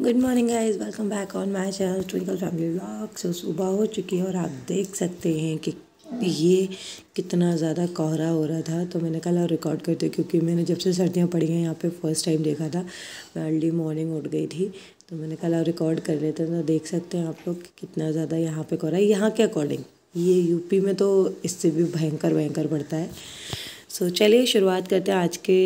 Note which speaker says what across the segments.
Speaker 1: good morning guys welcome back on my channel Twinkle family blog so सुबह हो चुकी है और आप देख सकते हैं कि ये कितना ज़्यादा कोहरा हो रहा था तो मैंने कहा रिकॉर्ड करते क्योंकि मैंने जब से सर्दियाँ पड़ी हैं यहाँ पे फर्स्ट टाइम देखा था मैं अर्ली मॉर्निंग उठ गई थी तो मैंने कहा रिकॉर्ड कर रहे थे तो देख सकते हैं आप लोग कितना ज़्यादा यहाँ पर कोहरा है यहाँ के अकॉर्डिंग ये यूपी में तो इससे भी भयंकर भयंकर पड़ता है सो so, चलिए शुरुआत करते हैं आज के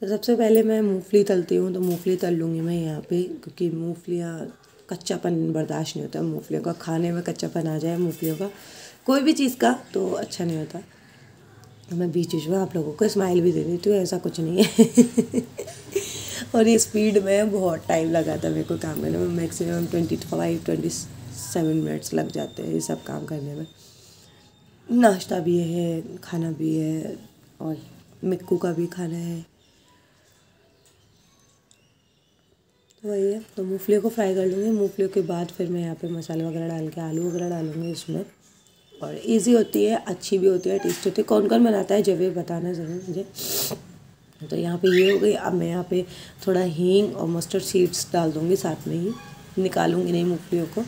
Speaker 1: तो सबसे पहले मैं मूंगफली तलती हूँ तो मूंगफली तल लूँगी मैं यहाँ पे क्योंकि मूंगफलियाँ कच्चापन बर्दाश्त नहीं होता मूंगफलियों का खाने में कच्चापन आ जाए मूंगफलियों का कोई भी चीज़ का तो अच्छा नहीं होता तो मैं बीच बीच में आप लोगों को स्माइल भी दे देती हूँ ऐसा कुछ नहीं है और ये स्पीड में बहुत टाइम लगा था मेरे को काम करने में maximum twenty five twenty seven minutes लग जाते हैं ये सब काम करने में नाश्ता भी है खाना भी है और मिक्कू का भी खाना है तो वही है तो मूँगफली को फ्राई कर लूँगी मूँगफली के बाद फिर मैं यहाँ पे मसाले वगैरह डाल के आलू वगैरह डालूँगी इसमें और इजी होती है अच्छी भी होती है टेस्टी होती है कौन कौन बनाता है जब ये बताना ज़रूर मुझे तो यहाँ पे ये हो गई अब मैं यहाँ पे थोड़ा हींग और मस्टर्ड सीड्स डाल दूँगी साथ में ही निकालूँगी नहीं मूँगफलियों को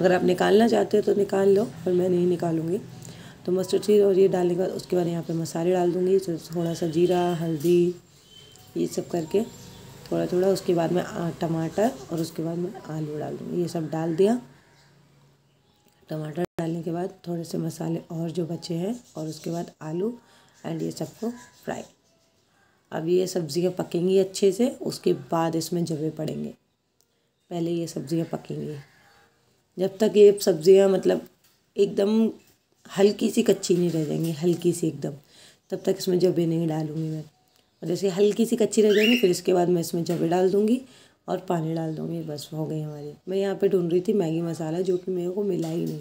Speaker 1: अगर आप निकालना चाहते हो तो निकाल लो पर मैं नहीं निकालूँगी तो मस्टर्ड सीड और ये डालने के बाद उसके बाद यहाँ पर मसाले डाल दूँगी तो थोड़ा सा जीरा हल्दी ये सब करके थोड़ा थोड़ा उसके बाद में टमाटर और उसके बाद में आलू डाल दूँगी ये सब डाल दिया टमाटर डालने के बाद थोड़े से मसाले और जो बचे हैं और उसके बाद आलू एंड ये सबको फ्राई अब ये सब्ज़ियाँ पकेंगी अच्छे से उसके बाद इसमें जवे पड़ेंगे पहले ये सब्ज़ियाँ पकेंगी जब तक ये सब्ज़ियाँ मतलब एकदम हल्की सी कच्ची नहीं रह जाएंगी हल्की सी एकदम तब तक इसमें जवे नहीं डालूँगी मैं और जैसे हल्की सी कच्ची रह जाएगी फिर इसके बाद मैं इसमें जवे डाल दूँगी और पानी डाल दूँगी बस हो गई हमारी मैं यहाँ पे ढूंढ रही थी मैगी मसाला जो कि मेरे को मिला ही नहीं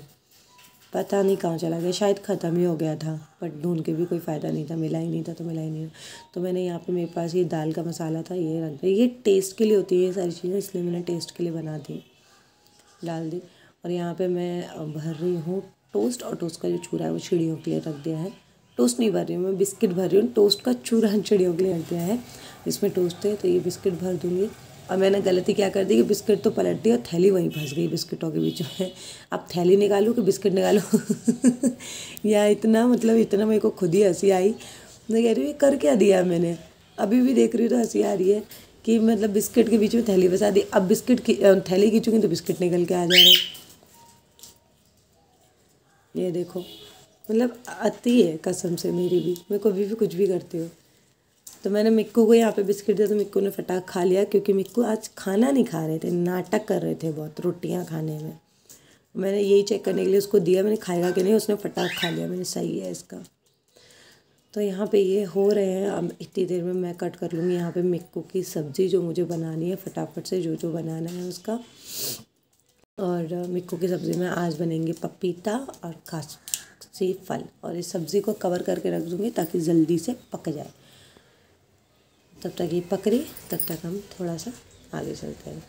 Speaker 1: पता नहीं कहाँ चला गया शायद ख़त्म ही हो गया था बट ढूंढ के भी कोई फ़ायदा नहीं था मिला ही नहीं था तो मिला ही नहीं तो मैंने यहाँ पे मेरे पास ये दाल का मसाला था ये रख दिया ये टेस्ट के लिए होती है ये सारी चीज़ें इसलिए मैंने टेस्ट के लिए बना दी डाल दी और यहाँ पर मैं भर रही हूँ टोस्ट और टोस्ट का जो चूरा है वो छिड़ियों के लिए रख दिया है टोस्ट नहीं भर रही हूँ मैं बिस्किट भर रही हूँ टोस्ट का चूरा हम चिड़ियों के लिए हट दिया है इसमें टोस्ट है तो ये बिस्किट भर दूँगी और मैंने गलती क्या कर दी कि बिस्किट तो पलट दी और थैली वहीं फंस गई बिस्किटों के बीच में अब थैली निकालूँ कि बिस्किट निकालो या इतना मतलब इतना मेरे को खुद ही हंसी आई मैं कह रही हूँ कर क्या दिया मैंने अभी भी देख रही हूँ तो हंसी आ रही है कि मतलब बिस्किट के बीच में थैली फंसा दी अब बिस्किट की थैली खींचूँगी तो बिस्किट निकल के आ जा रहे ये देखो मतलब आती है कसम से मेरी भी मैं कभी भी कुछ भी करती हूँ तो मैंने मिक्कू को यहाँ पे बिस्किट दिया तो मिक्कू ने फटाक खा लिया क्योंकि मिक्कू आज खाना नहीं खा रहे थे नाटक कर रहे थे बहुत रोटियाँ खाने में मैंने यही चेक करने के लिए उसको दिया मैंने खाएगा कि नहीं उसने फटाक खा लिया मैंने सही है इसका तो यहाँ पे ये हो रहे हैं अब इतनी देर में मैं कट कर लूँगी यहाँ पे मिक्कू की सब्ज़ी जो मुझे बनानी है फटाफट से जो जो बनाना है उसका और मिक्कू की सब्ज़ी में आज बनेंगे पपीता और काजू से फल और इस सब्ज़ी को कवर करके रख दूँगी ताकि जल्दी से पक जाए तब तक ये पक रही तब तक हम थोड़ा सा आगे चलते हैं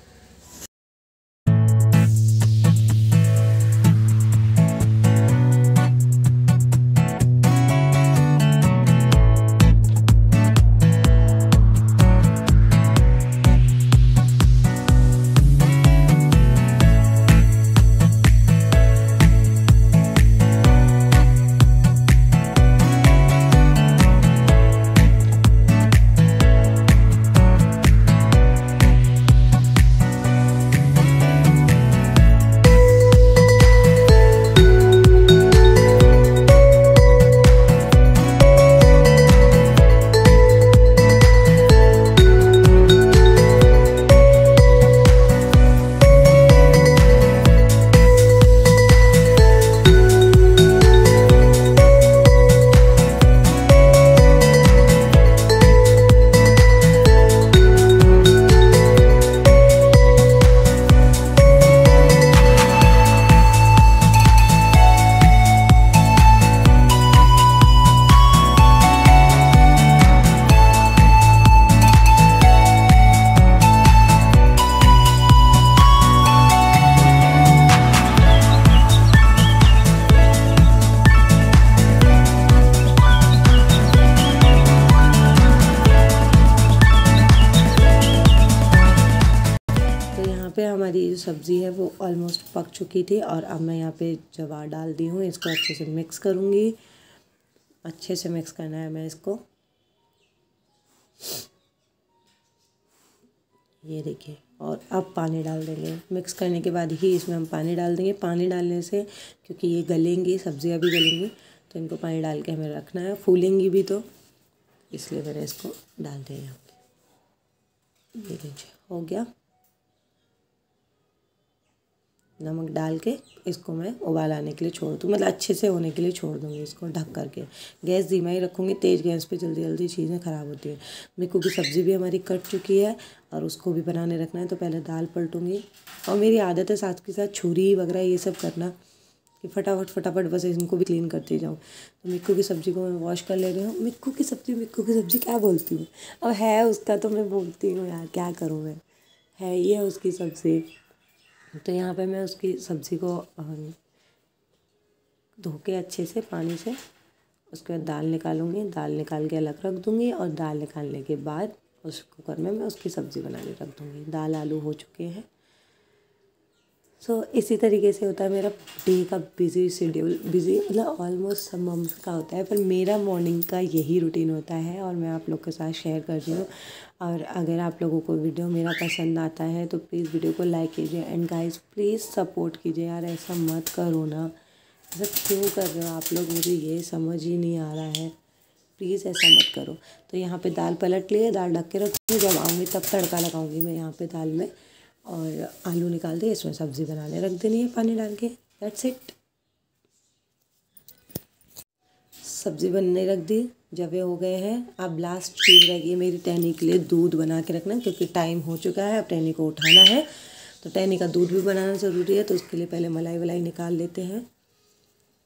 Speaker 1: जो सब्ज़ी है वो ऑलमोस्ट पक चुकी थी और अब मैं यहाँ पे जवार डाल दी हूँ इसको अच्छे से मिक्स करूँगी अच्छे से मिक्स करना है मैं इसको ये देखिए और अब पानी डाल देंगे मिक्स करने के बाद ही इसमें हम पानी डाल देंगे पानी डालने से क्योंकि ये गलेंगी सब्ज़ियाँ भी गलेंगी तो इनको पानी डाल के हमें रखना है फूलेंगी भी तो इसलिए मैंने इसको डाल दिया यहाँ पे ये लीजिए हो गया नमक डाल के इसको मैं उबाल आने के लिए छोड़ दूँ मतलब अच्छे से होने के लिए छोड़ दूँगी इसको ढक करके गैस धीमा ही रखूँगी तेज़ गैस पे जल्दी जल्दी चीज़ें ख़राब होती हैं मेरी की सब्ज़ी भी हमारी कट चुकी है और उसको भी बनाने रखना है तो पहले दाल पलटूँगी और मेरी आदत है साथ के साथ छुरी वगैरह ये सब करना कि फटाफट फटाफट बस इनको भी क्लीन करती जाऊँ तो मिक्कू की सब्ज़ी को मैं वॉश कर ले रही हूँ मिक्कू की सब्ज़ी मिक्कू की सब्ज़ी क्या बोलती हूँ अब है उसका तो मैं बोलती हूँ यार क्या करूँ मैं है ये उसकी सब्ज़ी तो यहाँ पे मैं उसकी सब्ज़ी को धो के अच्छे से पानी से उसके बाद दाल निकालूंगी दाल निकाल के अलग रख दूँगी और दाल निकालने के बाद उस कुकर में मैं उसकी सब्ज़ी बना के रख दूँगी दाल आलू हो चुके हैं सो so, इसी तरीके से होता है मेरा डे का बिज़ी शेड्यूल बिज़ी मतलब ऑलमोस्ट सब मम्स का होता है पर मेरा मॉर्निंग का यही रूटीन होता है और मैं आप लोग के साथ शेयर कर रही हूँ और अगर आप लोगों को वीडियो मेरा पसंद आता है तो प्लीज़ वीडियो को लाइक कीजिए एंड गाइस प्लीज़ सपोर्ट कीजिए यार ऐसा मत करो ना ऐसा क्यों कर रहे हो आप लोग मुझे ये समझ ही नहीं आ रहा है प्लीज़ ऐसा मत करो तो यहाँ पर दाल पलट लिए दाल ढक के रखूँगी जब आऊँगी तब तड़का लगाऊँगी मैं यहाँ पर दाल में और आलू निकाल दिए इसमें सब्ज़ी बनाने रख देनी है पानी डाल के दैट्स इट सब्ज़ी बनने रख दी जब ये हो गए हैं अब लास्ट चीज़ रह गई मेरी टहनी के लिए दूध बना के रखना क्योंकि टाइम हो चुका है अब टहनी को उठाना है तो टहनी का दूध भी बनाना ज़रूरी है तो उसके लिए पहले मलाई वलाई निकाल लेते हैं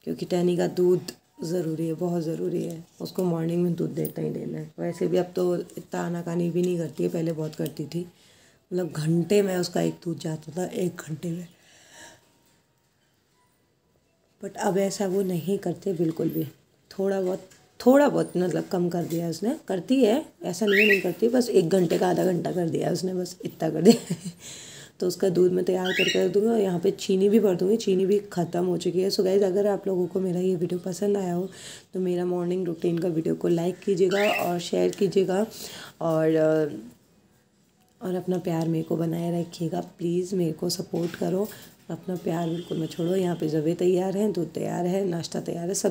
Speaker 1: क्योंकि टहनी का दूध ज़रूरी है बहुत ज़रूरी है उसको मॉर्निंग में दूध देता ही देना है वैसे भी अब तो इतना आनाकानी भी नहीं करती है पहले बहुत करती थी मतलब घंटे में उसका एक दूध जाता था एक घंटे में बट अब ऐसा वो नहीं करते बिल्कुल भी थोड़ा बहुत थोड़ा बहुत मतलब कम कर दिया उसने करती है ऐसा नहीं नहीं करती बस एक घंटे का आधा घंटा कर दिया उसने बस इतना कर दिया तो उसका दूध मैं तैयार करके कर दूँगी और यहाँ पे चीनी भी भर दूँगी चीनी भी ख़त्म हो चुकी है सो गाइज़ अगर आप लोगों को मेरा ये वीडियो पसंद आया हो तो मेरा मॉर्निंग रूटीन का वीडियो को लाइक कीजिएगा और शेयर कीजिएगा और और अपना प्यार मेरे को बनाए रखिएगा प्लीज़ मेरे को सपोर्ट करो अपना प्यार बिल्कुल मत छोड़ो यहाँ पे जवे तैयार हैं दूध तैयार है नाश्ता तैयार है सब